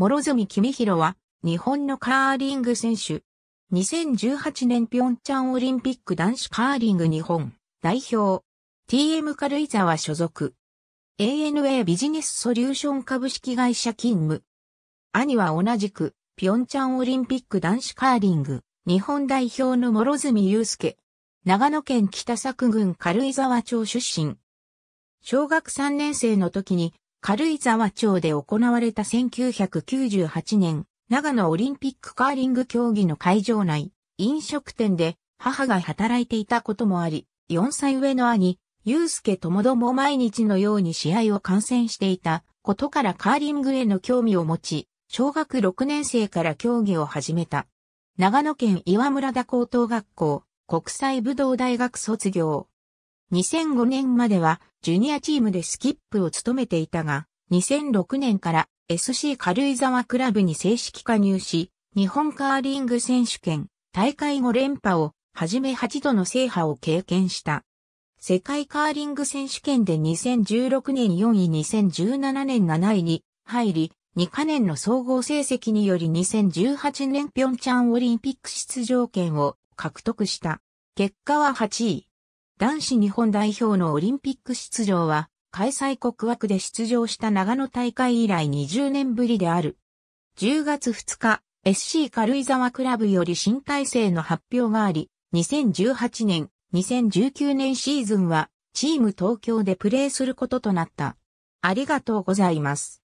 諸住君弘は、日本のカーリング選手。2018年ピョンチャンオリンピック男子カーリング日本代表。TM 軽井沢所属。ANA ビジネスソリューション株式会社勤務。兄は同じく、ピョンチャンオリンピック男子カーリング、日本代表の諸住祐介。長野県北作郡軽井沢町出身。小学3年生の時に軽井沢町で行われた1998年、長野オリンピックカーリング競技の会場内、飲食店で母が働いていたこともあり、4歳上の兄、祐介ともども毎日のように試合を観戦していたことからカーリングへの興味を持ち、小学6年生から競技を始めた。長野県岩村田高等学校、国際武道大学卒業。2005年まではジュニアチームでスキップを務めていたが、2006年から SC 軽井沢クラブに正式加入し、日本カーリング選手権大会5連覇をはじめ8度の制覇を経験した。世界カーリング選手権で2016年4位2017年7位に入り、2カ年の総合成績により2018年ピョンチャンオリンピック出場権を獲得した。結果は8位。男子日本代表のオリンピック出場は、開催国枠で出場した長野大会以来20年ぶりである。10月2日、SC 軽井沢クラブより新体制の発表があり、2018年、2019年シーズンは、チーム東京でプレーすることとなった。ありがとうございます。